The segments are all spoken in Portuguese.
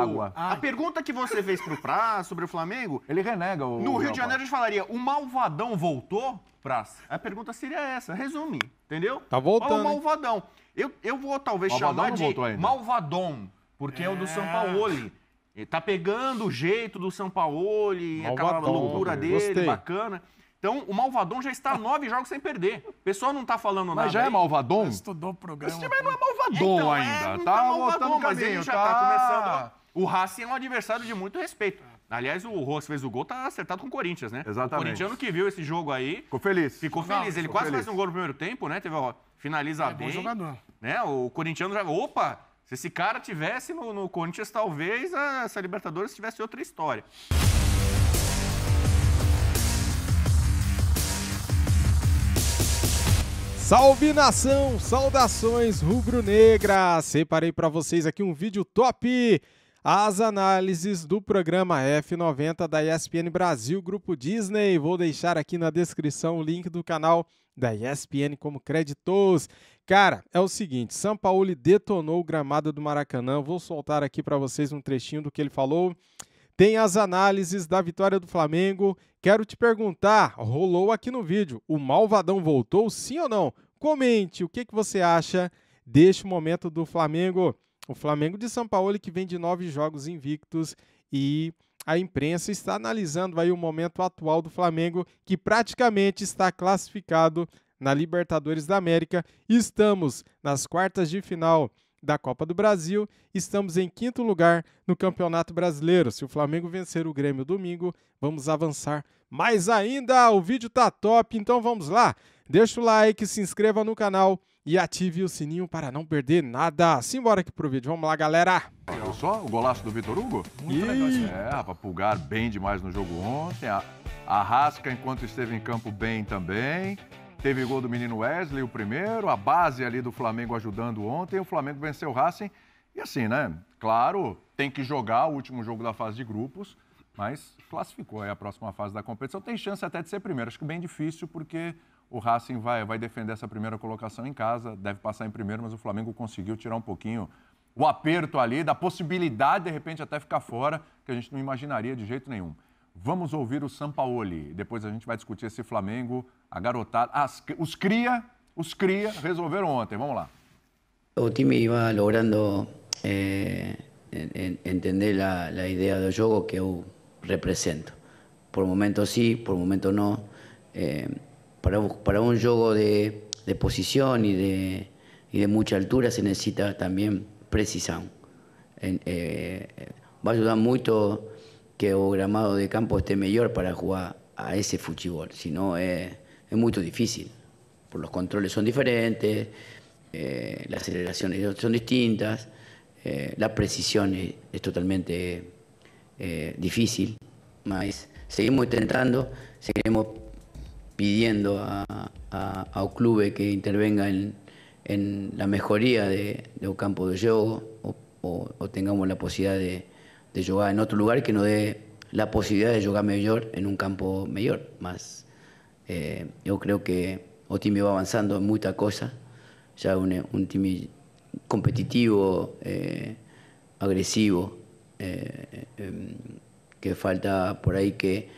água. A pergunta que você fez pro Praz sobre o Flamengo. Ele renega o. No Rio de Janeiro a gente falaria: o malvadão voltou, Praz? A pergunta seria essa. Resume, entendeu? Tá voltando. Olha o malvadão. Eu, eu vou talvez malvadão chamar de malvadão, porque é, é o do é. São Paulo. Ele tá pegando o jeito do São Paulo, aquela loucura dele, Gostei. bacana. Então, o Malvadão já está nove jogos sem perder. O pessoal não está falando nada. Mas já é Malvadão. Estudou o programa. Esse time não é Malvadão então, é, ainda. É, tá, tá mas caminho, ele já está tá começando... O Racing é um adversário de muito respeito. Aliás, o Rossi fez o gol, tá acertado com o Corinthians, né? Exatamente. O corintiano que viu esse jogo aí. Ficou feliz. Ficou feliz. Não, Ele ficou quase feliz. fez um gol no primeiro tempo, né? Teve, ó, finaliza é bem. Bom jogador. Né? O corintiano já. Opa! Se esse cara tivesse no, no Corinthians, talvez essa Libertadores tivesse outra história. Salve nação! Saudações rubro-negras! Separei para vocês aqui um vídeo top as análises do programa F90 da ESPN Brasil Grupo Disney. Vou deixar aqui na descrição o link do canal da ESPN como creditos. Cara, é o seguinte, São Paulo detonou o gramado do Maracanã. Vou soltar aqui para vocês um trechinho do que ele falou. Tem as análises da vitória do Flamengo. Quero te perguntar, rolou aqui no vídeo, o Malvadão voltou sim ou não? Comente o que, que você acha deste momento do Flamengo. O Flamengo de São Paulo que vem de nove jogos invictos e a imprensa está analisando aí o momento atual do Flamengo que praticamente está classificado na Libertadores da América. Estamos nas quartas de final da Copa do Brasil, estamos em quinto lugar no Campeonato Brasileiro. Se o Flamengo vencer o Grêmio domingo, vamos avançar mais ainda. O vídeo tá top, então vamos lá. Deixa o like, se inscreva no canal e ative o sininho para não perder nada. Simbora aqui pro vídeo. Vamos lá, galera. Olha só o golaço do Vitor Hugo. Muito e... legal. É, rapaz, pulgar bem demais no jogo ontem. A, a Rasca, enquanto esteve em campo, bem também. Teve gol do menino Wesley, o primeiro. A base ali do Flamengo ajudando ontem. O Flamengo venceu o Racing. E assim, né? Claro, tem que jogar o último jogo da fase de grupos. Mas classificou aí a próxima fase da competição. Tem chance até de ser primeiro. Acho que bem difícil, porque o Racing vai, vai defender essa primeira colocação em casa, deve passar em primeiro, mas o Flamengo conseguiu tirar um pouquinho o aperto ali, da possibilidade de repente até ficar fora, que a gente não imaginaria de jeito nenhum. Vamos ouvir o Sampaoli, depois a gente vai discutir esse Flamengo, a garotada, as, os cria, os cria resolveram ontem, vamos lá. O time ia logrando eh, entender a, a ideia do jogo que eu represento. Por momento sim, por momento não. Eh, para, un juego de, posición y de, de, mucha altura se necesita también precisión. Eh, va a ayudar mucho que el gramado de campo esté mejor para jugar a ese fútbol, si no es, es muy difícil, por los controles son diferentes, eh, las aceleraciones son distintas, eh, la precisión es, totalmente difícil, más seguimos intentando, seguiremos pidiendo a, a, a clubes que intervenga en, en la mejoría de, de, un campo de juego o, tengamos la posibilidad de, de, jugar en otro lugar que nos dé la posibilidad de jugar mejor en un campo mejor. Más, eh, yo creo que el time va avanzando en muchas cosas, ya un, un competitivo, eh, agresivo, eh, em, que falta por ahí que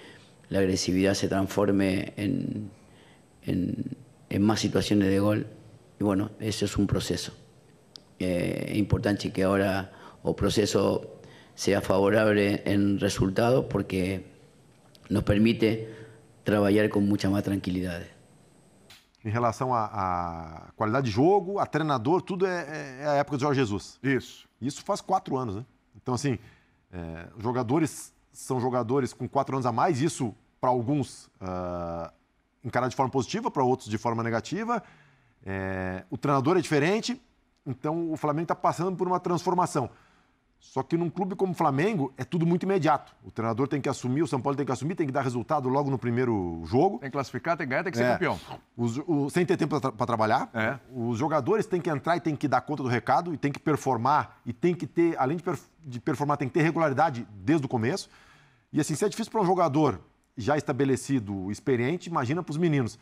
la agresividad se transforme en, en, en más situaciones de gol. Y bueno, eso es un proceso. Eh, es importante que ahora o proceso sea favorable en resultados porque nos permite trabalhar com muita mais tranquilidade. Em relação à qualidade de jogo, a treinador, tudo é, é, é, a época de Jorge Jesus. Isso. Isso faz quatro anos, né? Então, assim, é, jogadores são jogadores com quatro anos a mais, isso para alguns uh, encarar de forma positiva, para outros de forma negativa. É, o treinador é diferente, então o Flamengo está passando por uma transformação. Só que num clube como o Flamengo, é tudo muito imediato. O treinador tem que assumir, o São Paulo tem que assumir, tem que dar resultado logo no primeiro jogo. Tem que classificar, tem que ganhar, tem que ser é. campeão. Os, o, sem ter tempo para trabalhar. É. Os jogadores têm que entrar e têm que dar conta do recado, e tem que performar, e tem que ter, além de, de performar, tem que ter regularidade desde o começo. E assim, se é difícil para um jogador já estabelecido, experiente, imagina para os meninos.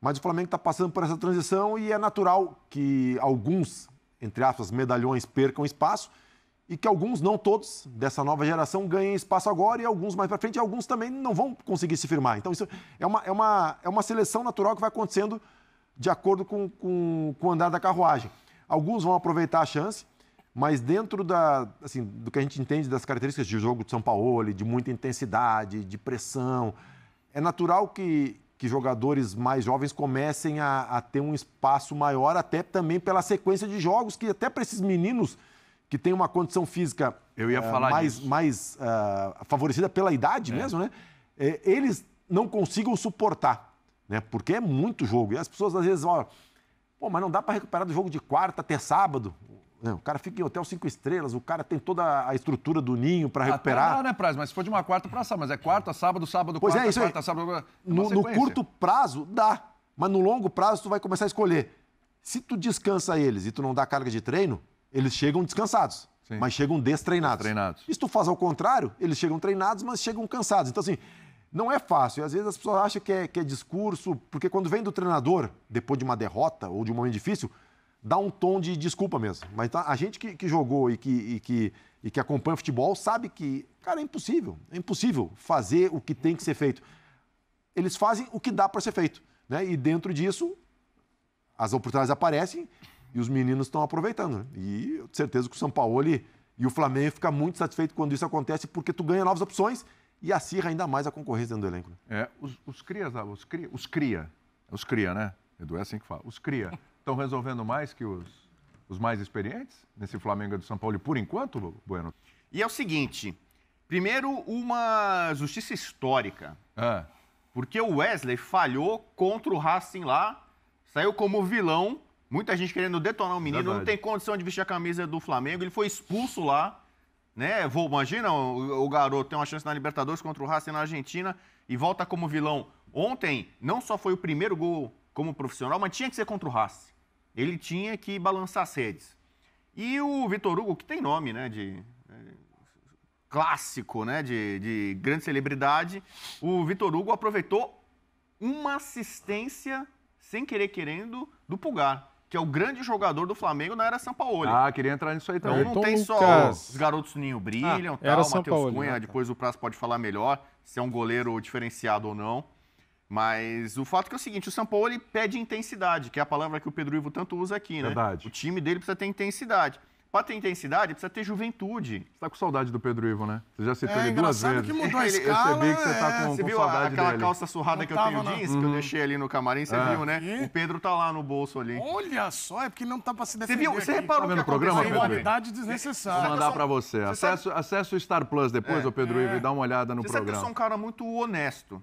Mas o Flamengo está passando por essa transição e é natural que alguns, entre aspas, medalhões percam espaço e que alguns, não todos, dessa nova geração ganhem espaço agora e alguns mais para frente e alguns também não vão conseguir se firmar. Então, isso é uma, é uma, é uma seleção natural que vai acontecendo de acordo com, com, com o andar da carruagem. Alguns vão aproveitar a chance, mas dentro da, assim, do que a gente entende das características de jogo de São Paulo, de muita intensidade, de pressão, é natural que, que jogadores mais jovens comecem a, a ter um espaço maior, até também pela sequência de jogos, que até para esses meninos que têm uma condição física eh, mais, mais uh, favorecida pela idade é. mesmo, né? É, eles não consigam suportar, né? Porque é muito jogo. E as pessoas às vezes, ó, pô, mas não dá para recuperar do jogo de quarta até sábado. Não, o cara fica em hotel cinco estrelas, o cara tem toda a estrutura do ninho para recuperar. Até lá, né, prazo? Mas se for de uma quarta para sábado, mas é quarta, sábado, sábado, pois é, quarta, é, isso quarta, aí. sábado. É no, no, curto prazo, dá. Mas no longo prazo, tu vai começar a escolher. Se tu descansa eles e tu não dá carga de treino, eles chegam descansados, Sim. mas chegam destreinados. destreinados. E se tu faz ao contrário, eles chegam treinados, mas chegam cansados. Então, assim, não é fácil. Às vezes as pessoas acham que é, que é discurso, porque quando vem do treinador, depois de uma derrota ou de um momento difícil, dá um tom de desculpa mesmo. Mas tá, a gente que, que jogou e que, e que, e que acompanha futebol sabe que, cara, é impossível. É impossível fazer o que tem que ser feito. Eles fazem o que dá para ser feito. Né? E dentro disso, as oportunidades aparecem e os meninos estão aproveitando. Né? E eu tenho certeza que o São Paulo e o Flamengo ficam muito satisfeitos quando isso acontece, porque tu ganha novas opções e acirra ainda mais a concorrência dentro do elenco. Né? É, os, os crias, ah, os cria, os cria, os cria, né? Edu, é assim que fala, os cria estão resolvendo mais que os, os mais experientes nesse Flamengo do São Paulo, por enquanto, Bueno? E é o seguinte: primeiro, uma justiça histórica. Ah. Porque o Wesley falhou contra o Racing lá, saiu como vilão. Muita gente querendo detonar o menino, Verdade. não tem condição de vestir a camisa do Flamengo. Ele foi expulso lá, né? Vou, imagina o, o garoto tem uma chance na Libertadores contra o Racing na Argentina e volta como vilão. Ontem não só foi o primeiro gol como profissional, mas tinha que ser contra o Racing ele tinha que balançar as redes. E o Vitor Hugo, que tem nome, né, de é, clássico, né, de, de grande celebridade, o Vitor Hugo aproveitou uma assistência sem querer querendo do Pulgar que é o grande jogador do Flamengo na era São Paulo. Ah, queria entrar nisso aí então também. Então não tem só Lucas. os garotos Ninho brilham, ah, tal, era o Matheus Cunha, né? depois o Prazo pode falar melhor se é um goleiro diferenciado ou não. Mas o fato é, é, o seguinte, o São Paulo ele pede intensidade, que é a palavra que o Pedro Ivo tanto usa aqui, né? Verdade. O time dele precisa ter intensidade. Para ter intensidade, precisa ter juventude. Você está com saudade do Pedro Ivo, né? Você já citou é, ele duas vezes. que mudou a escala. Eu percebi que você está é. com, você viu aquela calça surrada não que eu tenho na... jeans, uhum. que eu uhum. deixei ali no camarim, você é. viu, né? E? O Pedro tá lá no bolso ali. Olha só, é porque ele não tá para se defender. Você viu? Você reparou tá que no programa, Pedro? Qualidade desnecessária. Vou mandar para você. você. Acesse, sabe... o Star Plus depois, é. ô Pedro é. Ivo, e é. dá uma olhada no você programa. Sabe que eu sou um cara muito honesto.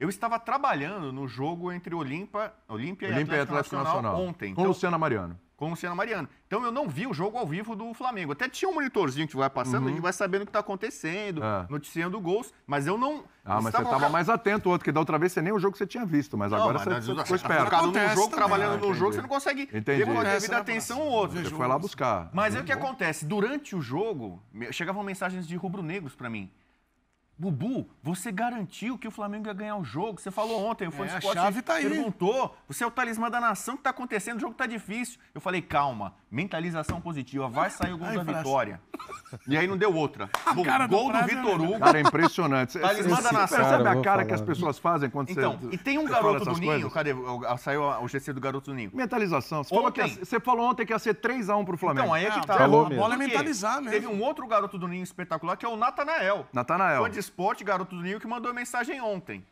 Eu estava trabalhando no jogo entre Olímpia, Olimpia e Atlético, Atlético Nacional, Nacional, ontem. Com então, Luciana Mariano. Com Luciana Mariano. Então eu não vi o jogo ao vivo do Flamengo. Até tinha um monitorzinho que vai passando, uhum. a gente uhum. vai sabendo o que está acontecendo, é. noticiando gols, mas eu não. Ah, mas você estava mais atento outro, que da outra vez você nem o jogo que você tinha visto, mas não, agora mas você ficou tá esperto. Focado no jogo, trabalhando ah, no jogo, você não consegue entendi. ter uma devida atenção ou outra. Você foi lá buscar. Mas é o que acontece, durante o jogo, chegavam mensagens de rubro-negros para mim Bubu, você garantiu que o Flamengo ia ganhar o jogo. Você falou ontem, o Fã é, Esporte a chave tá aí. perguntou. Você é o talismã da nação, o que está acontecendo? O jogo está difícil. Eu falei, calma, mentalização positiva, vai sair o gol Ai, da vitória. E aí não deu outra. Bom, gol do, do Vitor né? Hugo. Cara, é impressionante. você você, nação. Percebe a cara que as pessoas fazem quando então, você. Então, e tem um garoto do Ninho. Coisas? Cadê? Saiu o GC do garoto do Ninho. Mentalização. Você, ontem... falou, que, você falou ontem que ia ser 3x1 pro Flamengo. Então, aí é que tá. Falou a bola é mentalizar mesmo. Teve um outro garoto do Ninho espetacular que é o Natanael. Natanael. Foi de esporte, garoto do Ninho, que mandou mensagem ontem.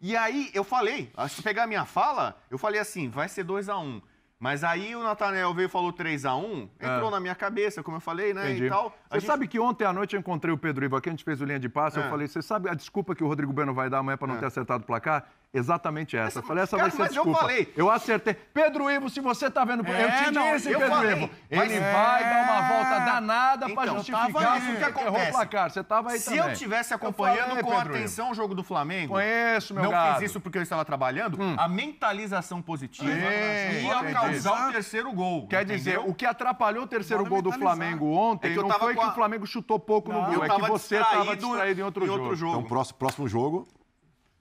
E aí eu falei, se pegar a minha fala, eu falei assim: vai ser 2x1. Mas aí o Natanel veio e falou 3 a 1 entrou é. na minha cabeça, como eu falei, né? Entendi. E tal. Você gente... sabe que ontem à noite eu encontrei o Pedro Ivo aqui, a gente fez o linha de passe, é. eu falei, você sabe a ah, desculpa que o Rodrigo Bueno vai dar amanhã para não é. ter acertado o placar? Exatamente essa. essa eu falei, essa cara, vai ser mas desculpa. Eu, falei. eu acertei. Pedro Ivo, se você está vendo. É, eu te não, disse, eu Pedro falei, Ivo. Ele é... vai dar uma volta é. danada então, para justificar isso que acontece. errou o placar. Você aí se também. Se eu estivesse acompanhando eu falei, com Pedro atenção Ivo. o jogo do Flamengo. Conheço, meu Não gado. fiz isso porque eu estava trabalhando. Hum. A mentalização positiva é, ia causar o terceiro gol. Quer entendeu? dizer, o que atrapalhou o terceiro gol do Flamengo é ontem é não foi que o Flamengo chutou pouco no gol, é que você estava distraído em outro jogo. Então, próximo jogo,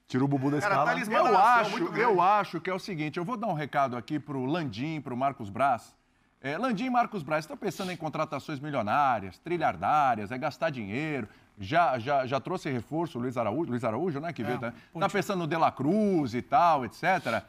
Tirou o bubu da cara. Tá eu é acho, eu acho que é o seguinte, eu vou dar um recado aqui pro Landim, pro Marcos Braz. É, Landim e Marcos Braz estão pensando em contratações milionárias, trilhardárias, é gastar dinheiro. Já, já, já trouxe reforço o Luiz Araújo, Luiz Araújo, né, que é, veio, tá, tá pensando no De La Cruz e tal, etc.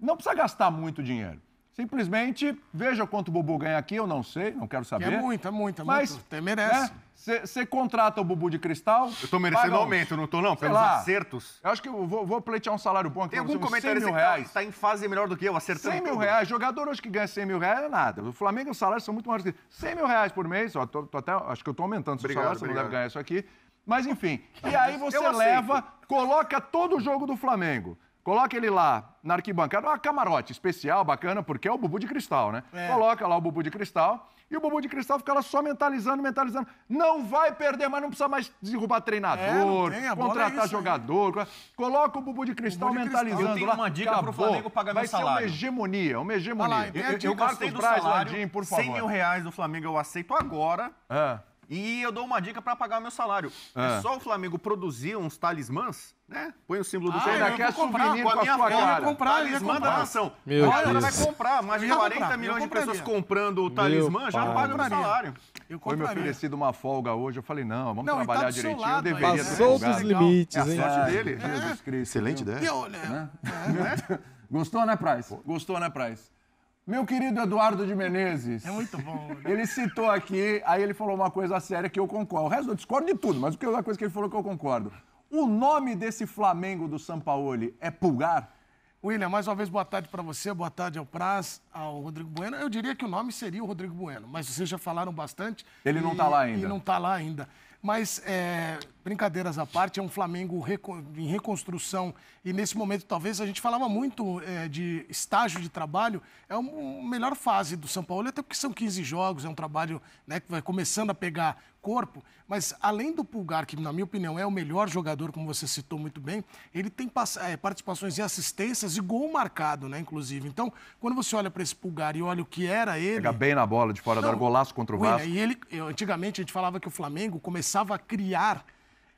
Não precisa gastar muito dinheiro. Simplesmente, veja quanto o Bubu ganha aqui, eu não sei, não quero saber. é muito, é muito, é mas, muito. Até merece. Você né, contrata o Bubu de cristal. Eu tô merecendo aumento, não tô, não? Pelos lá, acertos. Eu acho que eu vou, vou pleitear um salário bom aqui. Tem algum comentário mil assim, tá, reais. Tá, tá em fase melhor do que eu, acertando. 100 mil tudo. reais. Jogador hoje que ganha 100 mil reais é nada. O Flamengo, os salários são muito maiores que 100 mil reais por mês. Ó, tô, tô até, acho que eu tô aumentando o salário, você não deve ganhar isso aqui. Mas enfim. E aí você leva, coloca todo o jogo do Flamengo. Coloca ele lá na arquibancada, é uma camarote especial, bacana, porque é o bubu de cristal, né? É. Coloca lá o bubu de cristal e o bubu de cristal fica lá só mentalizando, mentalizando. Não vai perder, mas não precisa mais derrubar é, treinador, é, tem, contratar é jogador. Aí. Coloca o bubu de cristal bubu de mentalizando. Cristal. Eu tenho uma dica para o Flamengo pagar vai meu salário. Vai ser uma hegemonia, uma hegemonia. Lá, eu, eu, eu gastei do Braz, salário, Landim, por favor. 100 mil reais do Flamengo eu aceito agora. É e eu dou uma dica para pagar meu salário. É ah. É só o Flamengo produzir uns talismãs, né? Põe o símbolo do ah, Flamengo. quer é comprar com a, com a minha sua cara. comprar, talismã comprar. da nação. Meu Olha, ela vai comprar. Mais de 40 milhões de pessoas comprando o talismã, meu já pai. paga o meu salário. Eu Foi me oferecido uma folga hoje, eu falei, não, vamos não, tá trabalhar tá direitinho, lado, eu deveria ter dos limites, é a sorte hein? É. dele. Jesus Cristo. Excelente ideia. Né? Né? Gostou, né, Price? Gostou, né, Price? Meu querido Eduardo de Menezes. É muito bom. Né? Ele citou aqui, aí ele falou uma coisa séria que eu concordo. O resto eu discordo de tudo, mas uma é coisa que ele falou que eu concordo. O nome desse Flamengo do Sampaoli é Pulgar? William, mais uma vez boa tarde para você, boa tarde ao Praz, ao Rodrigo Bueno. Eu diria que o nome seria o Rodrigo Bueno, mas vocês já falaram bastante. Ele tá e, não tá lá ainda. Ele não está lá ainda. Mas, é, brincadeiras à parte, é um Flamengo em reconstrução e nesse momento, talvez, a gente falava muito é, de estágio de trabalho, é uma melhor fase do São Paulo, até porque são 15 jogos, é um trabalho né, que vai começando a pegar corpo, mas além do Pulgar, que na minha opinião é o melhor jogador, como você citou muito bem, ele tem é, participações e assistências e gol marcado, né, inclusive. Então, quando você olha para esse Pulgar e olha o que era ele... Pega bem na bola, de fora dar da golaço contra o Vasco. E ele, antigamente a gente falava que o Flamengo começava a criar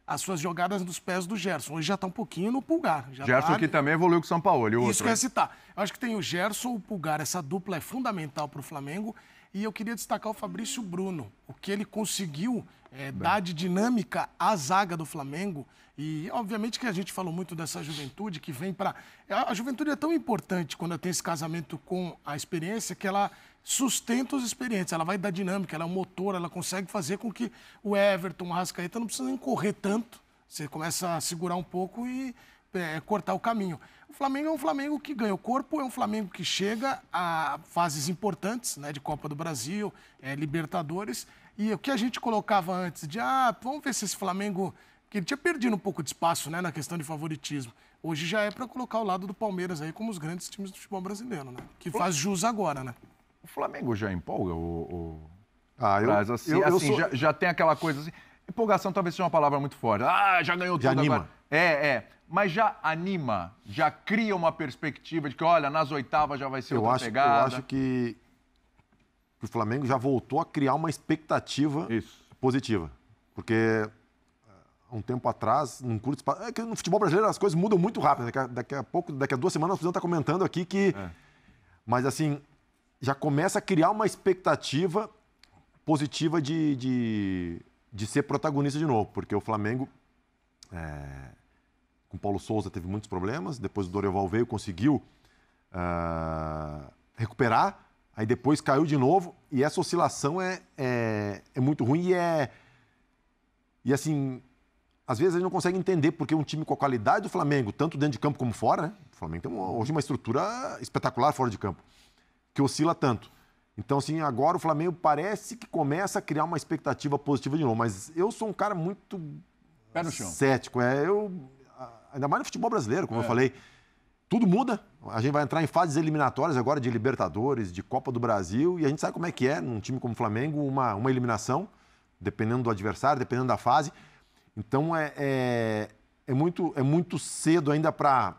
as suas jogadas nos pés do Gerson. Hoje já está um pouquinho no Pulgar. Gerson tá... que também evoluiu com o São Paulo. E o é Isso outro, que eu ia citar. Eu acho que tem o Gerson, o Pulgar, essa dupla é fundamental para o Flamengo. E eu queria destacar o Fabrício uhum. Bruno, o que ele conseguiu é, dar de dinâmica à zaga do Flamengo. E, obviamente, que a gente falou muito dessa juventude que vem para. A juventude é tão importante quando tem esse casamento com a experiência que ela sustenta os experientes, ela vai dar dinâmica, ela é um motor, ela consegue fazer com que o Everton, o Rascaeta, não nem correr tanto. Você começa a segurar um pouco e é, cortar o caminho. O Flamengo é um Flamengo que ganha o corpo, é um Flamengo que chega a fases importantes, né, de Copa do Brasil, é, Libertadores. E o que a gente colocava antes de, ah, vamos ver se esse Flamengo, que ele tinha perdido um pouco de espaço, né, na questão de favoritismo. Hoje já é para colocar o lado do Palmeiras aí como os grandes times do futebol brasileiro, né? Que faz jus agora, né? O Flamengo já empolga o, o... Ah, eu, Mas, assim, eu, eu assim sou... já, já, tem aquela coisa assim. Empolgação talvez seja uma palavra muito forte. Ah, já ganhou tudo já anima. agora. É, é. Mas já anima, já cria uma perspectiva de que, olha, nas oitavas já vai ser eu outra acho, pegada. Eu acho que o Flamengo já voltou a criar uma expectativa Isso. positiva. Porque é, um tempo atrás, num curto espaço. É que no futebol brasileiro as coisas mudam muito rápido. Né? Daqui a, daqui a pouco, daqui a duas semanas, o Suzano está comentando aqui que. É. Mas assim, já começa a criar uma expectativa positiva de, de, de ser protagonista de novo, porque o Flamengo. É com Paulo Souza teve muitos problemas, depois o Dorival veio, conseguiu uh, recuperar, aí depois caiu de novo, e essa oscilação é, é, é muito ruim e é. E assim, às vezes a gente não consegue entender porque um time com a qualidade do Flamengo, tanto dentro de campo como fora, né? O Flamengo tem uma, hoje uma estrutura espetacular fora de campo, que oscila tanto. Então, assim, agora o Flamengo parece que começa a criar uma expectativa positiva de novo, mas eu sou um cara muito Pé no chão. cético. É, eu, ainda mais no futebol brasileiro, como é. eu falei. Tudo muda. A gente vai entrar em fases eliminatórias agora de Libertadores, de Copa do Brasil, e a gente sabe como é que é, num time como o Flamengo, uma, uma eliminação, dependendo do adversário, dependendo da fase. Então é, é, é muito, é muito cedo ainda para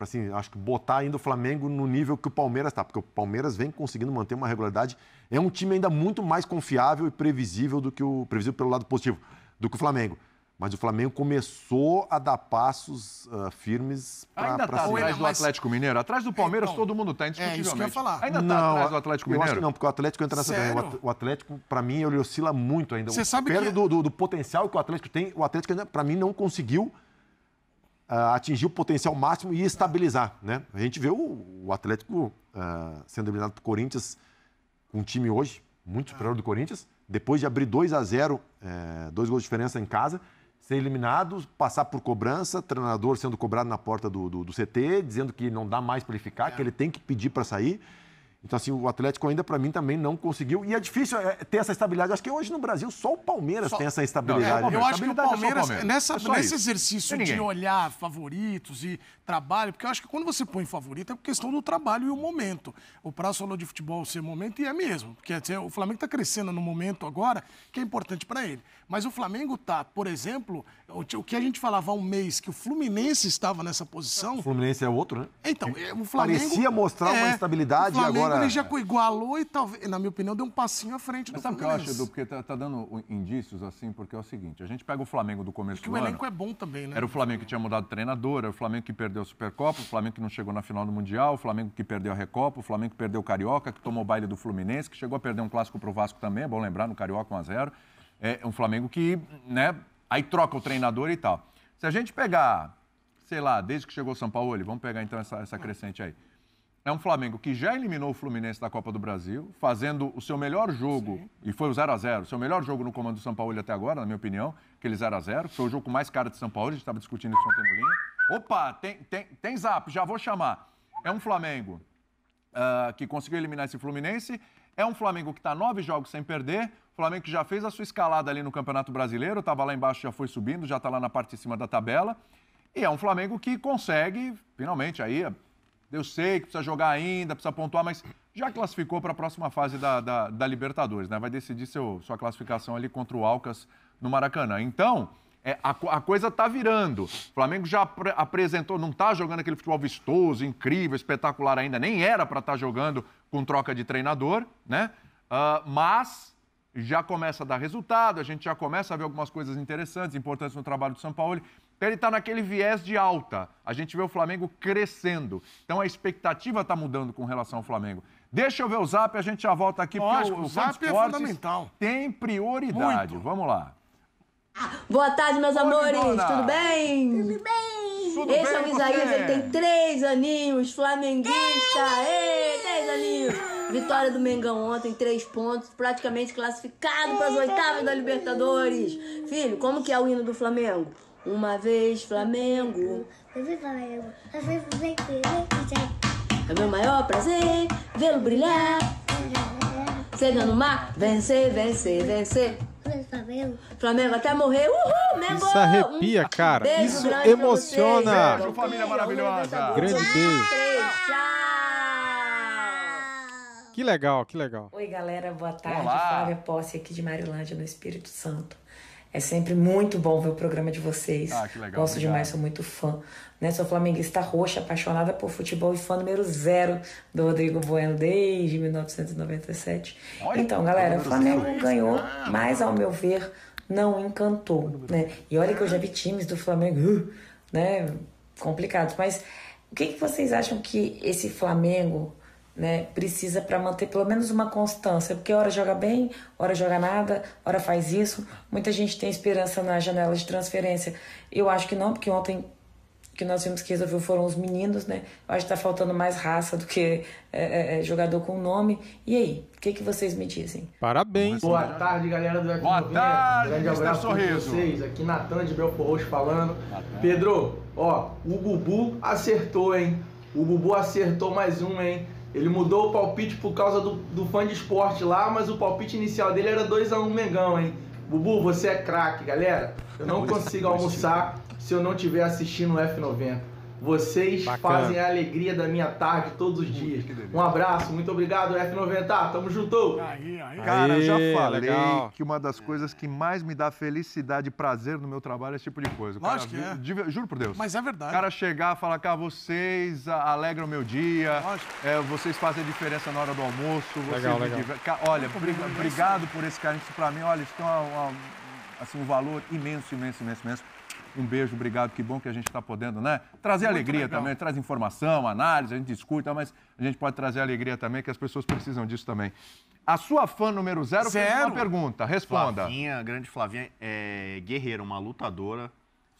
assim, acho que botar ainda o Flamengo no nível que o Palmeiras está, porque o Palmeiras vem conseguindo manter uma regularidade. É um time ainda muito mais confiável e previsível do que o previsível pelo lado positivo do que o Flamengo. Mas o Flamengo começou a dar passos uh, firmes para Ainda está atrás do Atlético Mineiro. Atrás do Palmeiras, então, todo mundo está, indiscutivelmente. É isso que eu ia falar. Ainda está atrás do Atlético Mineiro? Eu acho que não, porque o Atlético entra nessa Sério? O Atlético, para mim, ele oscila muito ainda. Você sabe que... do, do, do potencial que o Atlético tem, o Atlético, para mim, não conseguiu Uh, atingir o potencial máximo e estabilizar. Né? A gente vê o, o Atlético uh, sendo eliminado por Corinthians, um time hoje muito superior do Corinthians, depois de abrir 2 a 0 uh, eh, dois gols de diferença em casa, ser eliminado, passar por cobrança, treinador sendo cobrado na porta do, do, do CT, dizendo que não dá mais para ele ficar, é. que ele tem que pedir para sair. Então, assim, o Atlético ainda, para mim, também não conseguiu. E é difícil é, ter essa estabilidade. Acho que hoje no Brasil só o Palmeiras só... tem essa é estabilidade. Não, eu, eu acho que o é Palmeiras, o Palmeiras. nessa, é nesse exercício de olhar favoritos e trabalho, porque eu acho que quando você põe favorito é por questão do trabalho e o momento. O Prazo falou de futebol ser momento, e é mesmo. Porque assim, o Flamengo está crescendo no momento agora, que é importante para ele. Mas o Flamengo está, por exemplo, o que a gente falava há um mês, que o Fluminense estava nessa posição. O Fluminense é outro, né? Então, o Flamengo. Parecia mostrar é, uma estabilidade e agora. Agora, ele já igualou e talvez, na minha opinião, deu um passinho à frente do Sabe o que eu acho, Edu? Porque tá, tá, dando indícios assim, porque é o seguinte: a gente pega o Flamengo do começo é do ano. O elenco é bom também, né? Era o Flamengo que tinha mudado de treinador, era o Flamengo que perdeu a Supercopa, o Flamengo que não chegou na final do Mundial, o Flamengo que perdeu a Recopa, o Flamengo que perdeu o Carioca, que tomou baile do Fluminense, que chegou a perder um clássico pro Vasco também, é bom lembrar, no Carioca 1x0. É um Flamengo que, né? Aí troca o treinador e tal. Se a gente pegar, sei lá, desde que chegou o São Paulo, vamos pegar então essa, essa crescente aí é um Flamengo que já eliminou o Fluminense da Copa do Brasil, fazendo o seu melhor jogo, Sim. e foi o 0 a 0 seu melhor jogo no comando do São Paulo até agora, na minha opinião, aquele 0 a 0 foi o jogo mais caro de São Paulo, a gente estava discutindo isso ontem no linha. Opa, tem, tem, tem zap, já vou chamar. É um Flamengo uh, que conseguiu eliminar esse Fluminense, é um Flamengo que está nove jogos sem perder, Flamengo que já fez a sua escalada ali no Campeonato Brasileiro, estava lá embaixo, já foi subindo, já está lá na parte de cima da tabela. E é um Flamengo que consegue, finalmente, aí eu sei que precisa jogar ainda, precisa pontuar, mas já classificou para a próxima fase da, da, da, Libertadores, né? Vai decidir seu, sua classificação ali contra o Alcas no Maracanã. Então, é, a, a, coisa está virando. O Flamengo já apre, apresentou, não está jogando aquele futebol vistoso, incrível, espetacular ainda, nem era para estar tá jogando com troca de treinador, né? Uh, mas já começa a dar resultado, a gente já começa a ver algumas coisas interessantes, importantes no trabalho do São Paulo. Então ele está naquele viés de alta. A gente vê o Flamengo crescendo. Então a expectativa está mudando com relação ao Flamengo. Deixa eu ver o Zap, a gente já volta aqui. Lógico, porque o, o Zap é fundamental. Tem prioridade. Muito. Vamos lá. Boa tarde, meus Oi, amores. Tudo bem? Tudo bem. Tudo Esse bem, é o Isaías, ele tem três aninhos, flamenguista. Ei, três aninhos. Vitória do Mengão ontem, três pontos, praticamente classificado para as oitavas da Libertadores. Filho, como que é o hino do Flamengo? Uma vez Flamengo. Eu vi Flamengo. Eu vi Flamengo. É meu maior prazer vê-lo brilhar. Chega no mar, vencer, vencer, vencer. Flamengo. Flamengo até morrer. Uhul, Mengo! Isso arrepia, cara. Beijo Isso emociona. Beijo, família maravilhosa. Grande beijo. Tchau. Que legal, que legal. Oi, galera. Boa tarde. Olá. Flávia Posse aqui de Marilândia, no Espírito Santo. É sempre muito bom ver o programa de vocês. Ah, que legal. Gosto obrigado. demais, sou muito fã. Né? Sou flamenguista roxa, apaixonada por futebol e fã número zero do Rodrigo Bueno desde 1997. Olha, então, galera, o Flamengo ganhou, ah, mas ao meu ver, não encantou. Né? E olha que eu já vi times do Flamengo uh, né? complicados. Mas o que, que vocês acham que esse Flamengo né, precisa para manter pelo menos uma constância, porque hora joga bem, hora joga nada, hora faz isso. Muita gente tem esperança na janela de transferência. Eu acho que não, porque ontem que nós vimos que resolveu foram os meninos, né? Eu acho que tá faltando mais raça do que é, é, é jogador com nome. E aí, o que, que vocês me dizem? Parabéns. Boa né? tarde, galera do Boa tarde, Grande abraço Sorriso. vocês. Aqui Natan de Belfort Roxo falando. Pedro, ó, o Bubu acertou, hein? O Bubu acertou mais um, hein? Ele mudou o palpite por causa do, do fã de esporte lá, mas o palpite inicial dele era 2x1 um Mengão, hein? Bubu, você é craque, galera. Eu não consigo almoçar se eu não estiver assistindo o F90. Vocês Bacana. fazem a alegria da minha tarde todos os dias. Um abraço, muito obrigado, F90. Tamo junto! Aí, aí. Cara, eu já falei legal. que uma das coisas que mais me dá felicidade e prazer no meu trabalho é esse tipo de coisa. Lógico cara, que é. Juro por Deus. Mas é verdade. O cara chegar e falar, cara, vocês alegram o meu dia, é, vocês fazem a diferença na hora do almoço. Legal, legal. Diver... Olha, obrigado por esse carinho. Isso pra mim, olha, isso tem uma, uma, assim, um valor imenso, imenso, imenso, imenso. Um beijo, obrigado. Que bom que a gente está podendo, né? Trazer Muito alegria legal. também, traz informação, análise, a gente discuta, mas a gente pode trazer alegria também, que as pessoas precisam disso também. A sua fã número zero, zero. fez uma pergunta, responda. Flavinha, grande Flavinha, é guerreira, uma lutadora,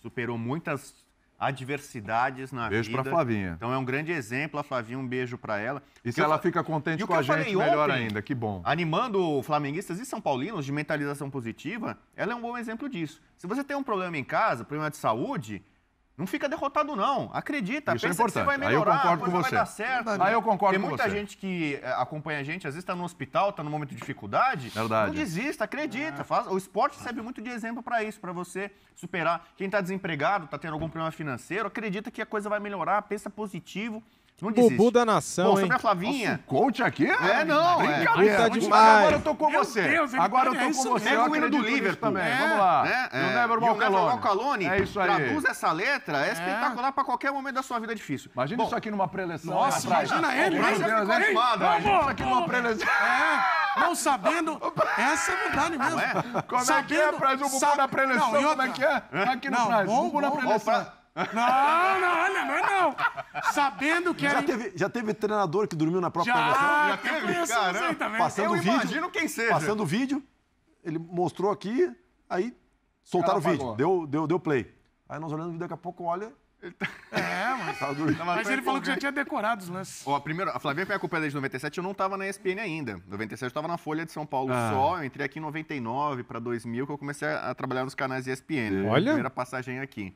superou muitas adversidades na beijo vida. Beijo pra Flavinha. Então é um grande exemplo, a Flavinha, um beijo para ela. E se ela fa... fica contente com a gente, melhor ainda, que bom. Animando flamenguistas e são paulinos de mentalização positiva, ela é um bom exemplo disso. Se você tem um problema em casa, problema de saúde, não fica derrotado, não. Acredita, Isso é importante. vai melhorar, aí eu concordo com você. vai dar certo. Aí eu concordo Tem muita gente que eh, acompanha a gente, às vezes está no hospital, está num momento de dificuldade. Verdade. Não desista, acredita. É. Faz... O esporte serve muito de exemplo para isso, para você superar. Quem está desempregado, está tendo algum problema financeiro, acredita que a coisa vai melhorar, pensa positivo. Não Bubu da nação, Bom, sobre a Flavinha... Nossa, coach aqui? É, ah, não. Tá é, é, é, demais. Agora eu tô com Meu você. Deus, agora eu tô é com você. Pega o hino do Liverpool. Também. É, Vamos lá. Né? É, é. You Never Calone. É isso aí. Traduz essa letra, é, espetacular é. pra qualquer momento da sua vida difícil. Imagina Bom, isso aqui numa preleção. Nossa, imagina ele. Meu Deus, é Isso aqui numa preleção. É não sabendo, essa é verdade mesmo. É? Como sabendo, é que é, Praz? O Bubu na preleção, não, como é que é? Aqui não, não Bubu na preleção. Não, não, não, não, não. Sabendo que já era. Teve, já teve treinador que dormiu na própria já, já teve? Também. Passando eu vídeo, imagino quem seja. Passando o vídeo, ele mostrou aqui, aí soltaram o vídeo, deu, deu, deu play. Aí nós olhando o vídeo, daqui a pouco olha, ele tá... É, mas. mas ele falou que já tinha decorado os lances. Ó, a, primeira, a Flavinha foi acompanhada de 97, eu não estava na ESPN ainda. 97 eu estava na Folha de São Paulo ah. só. Eu entrei aqui em 99 para 2000, que eu comecei a, a trabalhar nos canais ESPN. Olha. Primeira passagem aqui.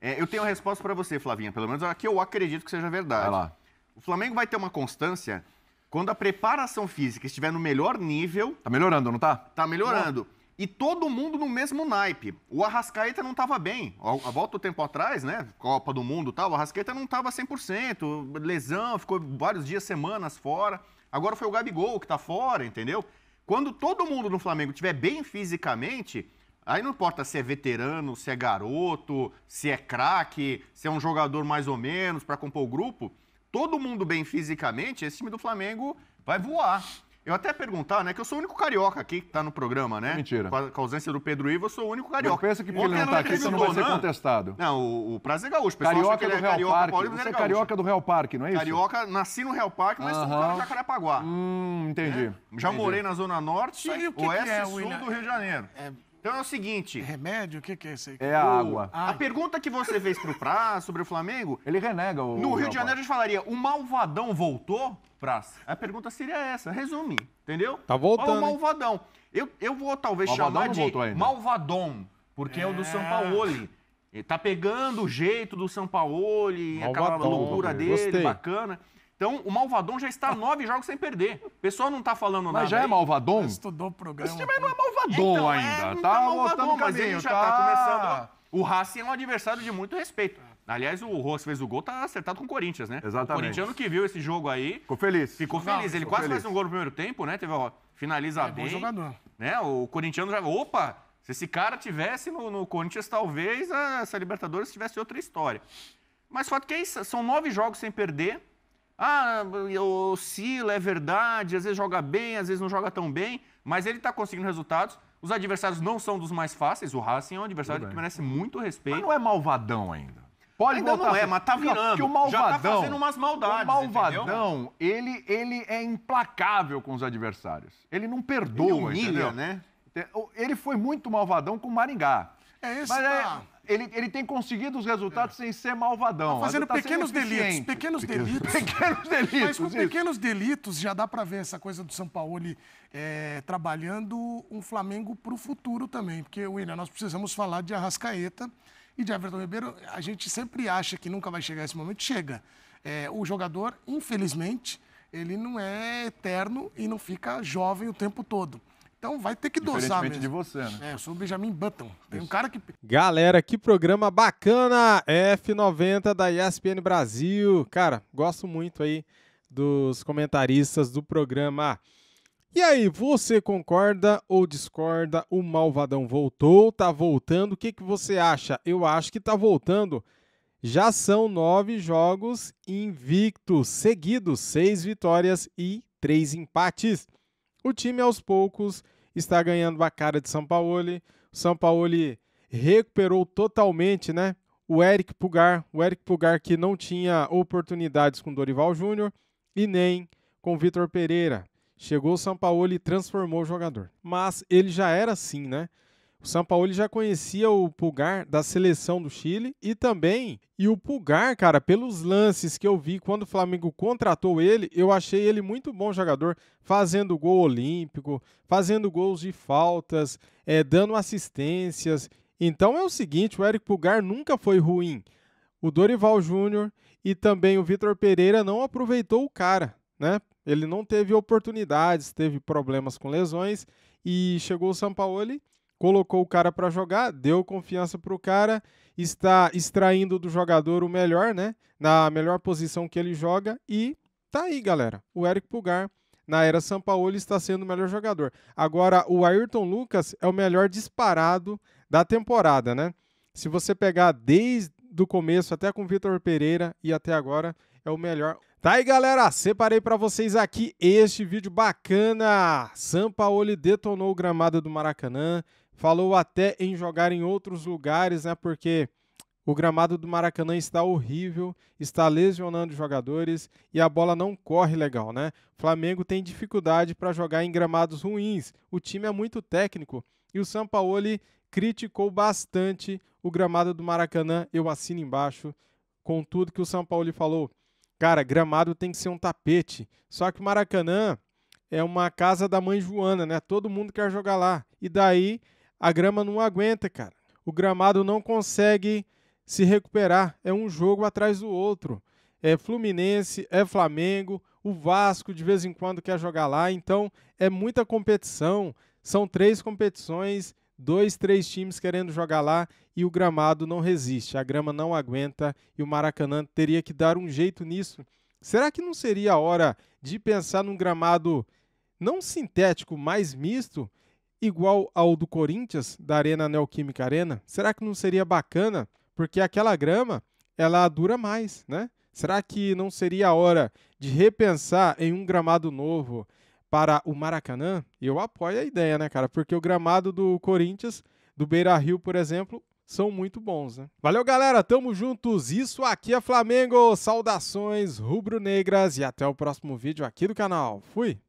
É, eu tenho a resposta para você, Flavinha, pelo menos aqui eu acredito que seja verdade. O Flamengo vai ter uma constância quando a preparação física estiver no melhor nível. Tá melhorando, não tá? Tá melhorando. Não. E todo mundo no mesmo naipe. O Arrascaeta não estava bem. A volta do tempo atrás, né? Copa do Mundo e tal, o Arrascaeta não estava 100%. Lesão, ficou vários dias, semanas fora. Agora foi o Gabigol que está fora, entendeu? Quando todo mundo no Flamengo estiver bem fisicamente, Aí não importa se é veterano, se é garoto, se é craque, se é um jogador mais ou menos para compor o grupo. Todo mundo bem fisicamente, esse time do Flamengo vai voar. Eu até perguntar, né? Que eu sou o único carioca aqui que tá no programa, né? É mentira. Com a, com a ausência do Pedro Ivo, eu sou o único carioca. pensa que porque ele não tá aqui, você não vai ser contestado. Não, o, o Prazer é Gaúcho. Carioca do é Real carioca, Parque. Paulo, você é, é carioca do Real Parque, não é isso? Carioca, nasci no Real Parque, mas uh -huh. sou cara de Jacarepaguá. Hum, entendi. É. Já entendi. morei na Zona Norte, Isso o oeste e é, sul do Rio de Janeiro. É... Então é o seguinte. Remédio? O que, que é isso aí? É a uh, água. A pergunta que você fez pro Praz sobre o Flamengo. Ele renega o. No Rio de Janeiro a gente falaria: o malvadão voltou, Praça? A pergunta seria essa. Resume, entendeu? Tá voltando. Olha o malvadão. Eu, eu vou talvez chamar de malvadão, porque é. é o do é. São Paulo. Ele tá pegando o jeito do São Paulo, aquela loucura dele, Gostei. bacana. Então, o Malvadon já está nove jogos sem perder. O pessoal não está falando mas nada. Mas já é Malvadon? estudou o programa. Esse time não é Malvadon então, é, ainda. É, tá, tá Malvadon, mas caminho, ele já está tá começando. O Racing é um adversário de muito respeito. É. Aliás, o Ross fez o gol, tá acertado com o Corinthians, né? Exatamente. O corinthiano que viu esse jogo aí. Ficou feliz. Ficou feliz. Não, ele ficou quase feliz. fez um gol no primeiro tempo, né? Teve, ó, finaliza é, bem. Bom jogador. Né? O corinthiano já. Opa! Se esse cara tivesse no, no Corinthians, talvez essa Libertadores tivesse outra história. Mas o fato que é isso, são nove jogos sem perder ah, oscila, é verdade, às vezes joga bem, às vezes não joga tão bem, mas ele está conseguindo resultados. Os adversários não são dos mais fáceis, o Racing é um adversário que merece muito respeito. Mas não é malvadão ainda. Pode ainda não é, mas tá virando. o malvadão, já tá fazendo umas maldades. O malvadão, ele, ele é implacável com os adversários. Ele não perdoa, ele humilha, entendeu? né? Ele foi muito malvadão com o Maringá. É isso, mas é tá. é, ele, ele tem conseguido os resultados é. sem ser malvadão. Tá fazendo tá pequenos, delitos, pequenos, delitos. Pequenos delitos. Mas com isso. pequenos delitos já dá para ver essa coisa do São Paulo é, trabalhando um Flamengo para o futuro também. Porque, William, nós precisamos falar de Arrascaeta e de Everton Ribeiro. A gente sempre acha que nunca vai chegar esse momento. Chega. É, o jogador, infelizmente, ele não é eterno e não fica jovem o tempo todo. Então vai ter que dosar mesmo. de você, né? É, eu sou o Benjamin Button. Tem Isso. um cara que... Galera, que programa bacana! F90 da ESPN Brasil. Cara, gosto muito aí dos comentaristas do programa. E aí, você concorda ou discorda? O Malvadão voltou, tá voltando. O que, que você acha? Eu acho que tá voltando. Já são nove jogos invictos, seguidos, seis vitórias e três empates. O time aos poucos está ganhando a cara de São Paulo. O São Paulo recuperou totalmente, né? O Eric Pugar, o Eric Pugar que não tinha oportunidades com Dorival Júnior e nem com Vitor Pereira. Chegou o São Paulo e transformou o jogador. Mas ele já era assim, né? O Sampaoli já conhecia o Pulgar da seleção do Chile e também e o Pulgar, cara, pelos lances que eu vi quando o Flamengo contratou ele, eu achei ele muito bom jogador, fazendo gol olímpico, fazendo gols de faltas, é, dando assistências. Então é o seguinte, o Eric Pulgar nunca foi ruim. O Dorival Júnior e também o Vitor Pereira não aproveitou o cara, né? Ele não teve oportunidades, teve problemas com lesões e chegou o Sampaoli Paulo colocou o cara para jogar, deu confiança para o cara, está extraindo do jogador o melhor, né? Na melhor posição que ele joga e tá aí, galera. O Eric Pulgar na era São Paulo está sendo o melhor jogador. Agora o Ayrton Lucas é o melhor disparado da temporada, né? Se você pegar desde do começo até com Vitor Pereira e até agora é o melhor. Tá aí, galera, separei para vocês aqui este vídeo bacana. Sampaoli detonou o gramado do Maracanã, falou até em jogar em outros lugares, né? Porque o gramado do Maracanã está horrível, está lesionando jogadores e a bola não corre legal, né? O Flamengo tem dificuldade para jogar em gramados ruins. O time é muito técnico e o Sampaoli criticou bastante o gramado do Maracanã. Eu assino embaixo com tudo que o Sampaoli falou. Cara, gramado tem que ser um tapete. Só que o Maracanã é uma casa da mãe Joana, né? Todo mundo quer jogar lá. E daí a grama não aguenta, cara. O gramado não consegue se recuperar. É um jogo atrás do outro. É Fluminense, é Flamengo, o Vasco de vez em quando quer jogar lá. Então é muita competição. São três competições, dois, três times querendo jogar lá e o gramado não resiste. A grama não aguenta e o Maracanã teria que dar um jeito nisso. Será que não seria a hora de pensar num gramado não sintético, mais misto? igual ao do Corinthians, da Arena Neoquímica Arena? Será que não seria bacana? Porque aquela grama, ela dura mais, né? Será que não seria a hora de repensar em um gramado novo para o Maracanã? Eu apoio a ideia, né, cara? Porque o gramado do Corinthians, do Beira Rio, por exemplo, são muito bons, né? Valeu, galera. Tamo juntos. Isso aqui é Flamengo. Saudações rubro-negras e até o próximo vídeo aqui do canal. Fui!